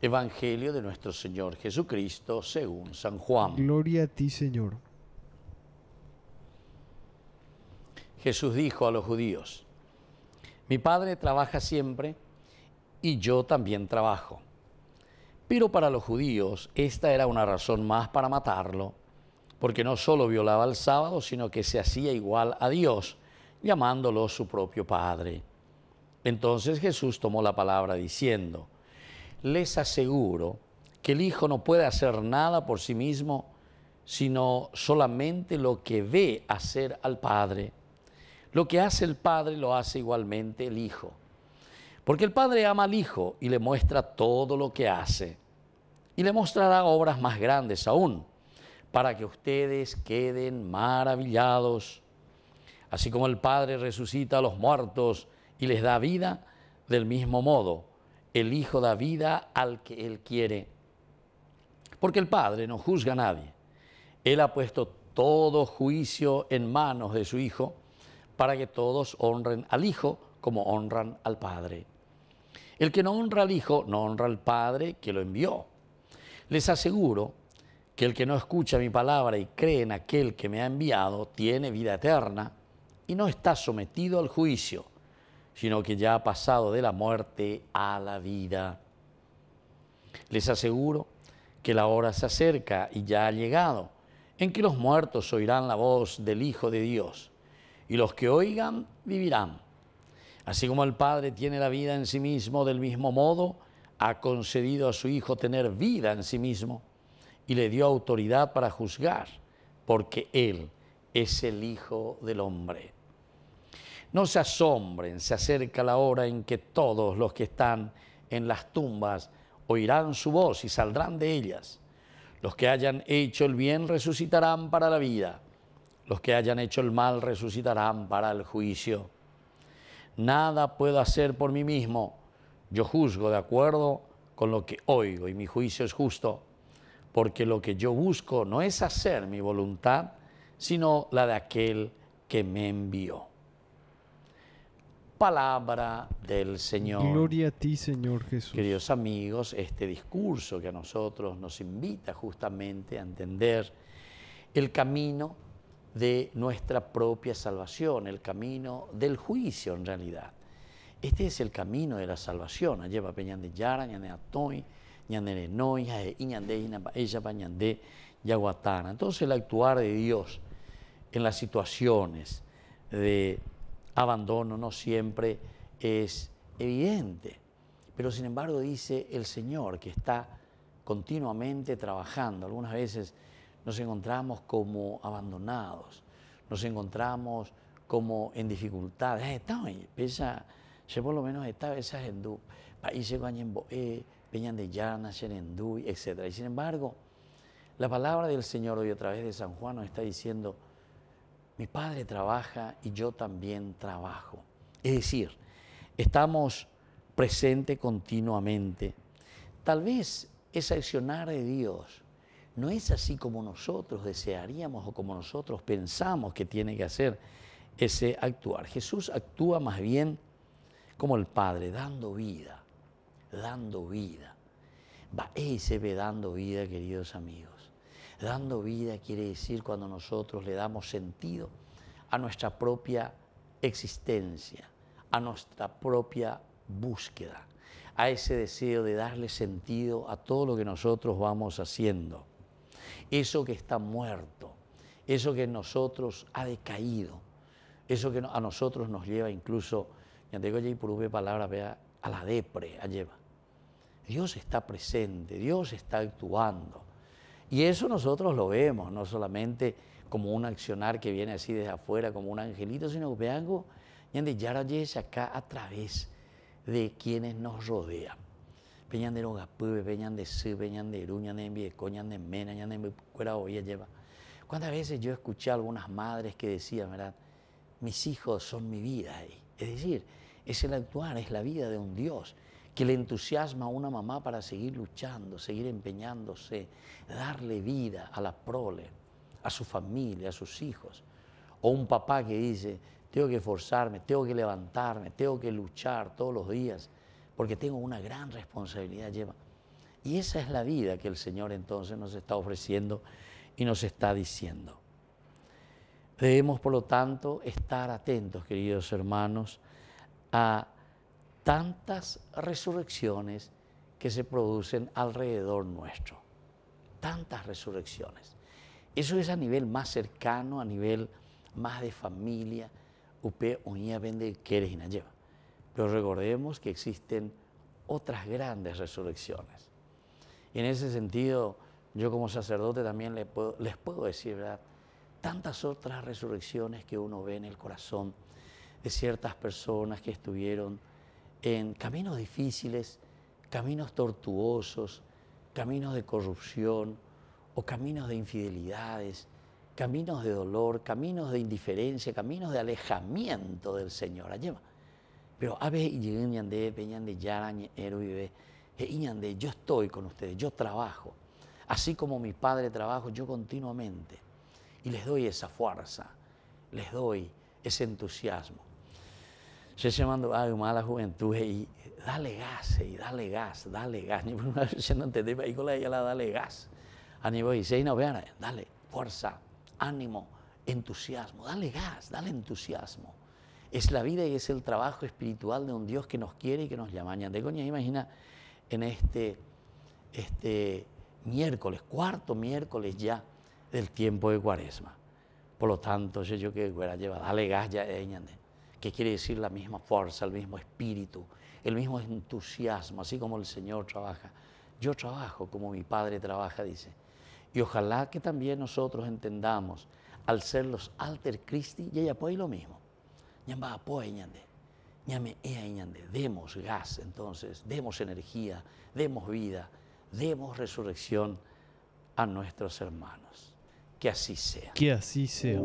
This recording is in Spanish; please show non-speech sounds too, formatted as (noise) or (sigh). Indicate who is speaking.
Speaker 1: Evangelio de nuestro Señor Jesucristo según San Juan. Gloria a ti, Señor. Jesús dijo a los judíos, mi Padre trabaja siempre y yo también trabajo. Pero para los judíos esta era una razón más para matarlo, porque no solo violaba el sábado, sino que se hacía igual a Dios, llamándolo su propio Padre. Entonces Jesús tomó la palabra diciendo, les aseguro que el Hijo no puede hacer nada por sí mismo, sino solamente lo que ve hacer al Padre. Lo que hace el Padre lo hace igualmente el Hijo. Porque el Padre ama al Hijo y le muestra todo lo que hace. Y le mostrará obras más grandes aún, para que ustedes queden maravillados. Así como el Padre resucita a los muertos y les da vida, del mismo modo, el Hijo da vida al que Él quiere. Porque el Padre no juzga a nadie. Él ha puesto todo juicio en manos de su Hijo para que todos honren al Hijo como honran al Padre. El que no honra al Hijo no honra al Padre que lo envió. Les aseguro que el que no escucha mi palabra y cree en aquel que me ha enviado tiene vida eterna y no está sometido al juicio sino que ya ha pasado de la muerte a la vida. Les aseguro que la hora se acerca y ya ha llegado, en que los muertos oirán la voz del Hijo de Dios, y los que oigan vivirán. Así como el Padre tiene la vida en sí mismo, del mismo modo ha concedido a su Hijo tener vida en sí mismo, y le dio autoridad para juzgar, porque Él es el Hijo del Hombre. No se asombren, se acerca la hora en que todos los que están en las tumbas oirán su voz y saldrán de ellas. Los que hayan hecho el bien resucitarán para la vida. Los que hayan hecho el mal resucitarán para el juicio. Nada puedo hacer por mí mismo. Yo juzgo de acuerdo con lo que oigo y mi juicio es justo, porque lo que yo busco no es hacer mi voluntad, sino la de aquel que me envió palabra del Señor. Gloria a ti, Señor Jesús. Queridos amigos, este discurso que a nosotros nos invita justamente a entender el camino de nuestra propia salvación, el camino del juicio en realidad. Este es el camino de la salvación. yara, Entonces el actuar de Dios en las situaciones de abandono no siempre es evidente. Pero sin embargo dice el Señor que está continuamente trabajando. Algunas veces nos encontramos como abandonados, nos encontramos como en dificultades. Ah, Estamos pesa, yo por lo menos estaba esas en países eh, Peñan de Llana, etc. Y sin embargo, la palabra del Señor hoy a través de San Juan nos está diciendo, mi padre trabaja y yo también trabajo. Es decir, estamos presentes continuamente. Tal vez ese accionar de Dios no es así como nosotros desearíamos o como nosotros pensamos que tiene que hacer ese actuar. Jesús actúa más bien como el Padre, dando vida, dando vida. Va, Él se ve dando vida, queridos amigos. Dando vida quiere decir cuando nosotros le damos sentido a nuestra propia existencia, a nuestra propia búsqueda, a ese deseo de darle sentido a todo lo que nosotros vamos haciendo. Eso que está muerto, eso que en nosotros ha decaído, eso que a nosotros nos lleva incluso, palabra, a la depre, a lleva. Dios está presente, Dios está actuando. Y eso nosotros lo vemos, no solamente como un accionar que viene así desde afuera, como un angelito, sino que algo de Yarayes acá a través de quienes nos rodean. Peñan de Rogapube, Peñan de Su, Peñan de ruña, de Envieco, de Mena, de lleva. ¿Cuántas veces yo escuché a algunas madres que decían, verdad? Mis hijos son mi vida Es decir, es el actuar, es la vida de un Dios que le entusiasma a una mamá para seguir luchando, seguir empeñándose, darle vida a la prole, a su familia, a sus hijos. O un papá que dice, tengo que esforzarme, tengo que levantarme, tengo que luchar todos los días, porque tengo una gran responsabilidad lleva. Y esa es la vida que el Señor entonces nos está ofreciendo y nos está diciendo. Debemos, por lo tanto, estar atentos, queridos hermanos, a tantas resurrecciones que se producen alrededor nuestro. Tantas resurrecciones. Eso es a nivel más cercano, a nivel más de familia. Upe vende lleva. Pero recordemos que existen otras grandes resurrecciones. Y en ese sentido, yo como sacerdote también les puedo, les puedo decir, ¿verdad? Tantas otras resurrecciones que uno ve en el corazón de ciertas personas que estuvieron en caminos difíciles, caminos tortuosos, caminos de corrupción o caminos de infidelidades, caminos de dolor, caminos de indiferencia, caminos de alejamiento del Señor. Pero a veces yo estoy con ustedes, yo trabajo. Así como mi padre trabajo, yo continuamente. Y les doy esa fuerza, les doy ese entusiasmo. Se llamando algo a la juventud y dale gas, y dale gas, dale gas. Ni (laughs) por no entendí, me con la dale gas. A nivel no vean, dale fuerza, ánimo, entusiasmo, dale gas, dale entusiasmo. Es la vida y es el trabajo espiritual de un Dios que nos quiere y que nos llama. De coña, imagina en este, este miércoles, cuarto miércoles ya del tiempo de cuaresma. Por lo tanto, yo que fuera lleva, dale gas ya, eh, ñande que quiere decir la misma fuerza, el mismo espíritu, el mismo entusiasmo, así como el Señor trabaja. Yo trabajo como mi Padre trabaja, dice. Y ojalá que también nosotros entendamos, al ser los alter Christi, y ya puede lo mismo. ñande demos gas entonces, demos energía, demos vida, demos resurrección a nuestros hermanos. Que así sea. Que así sea.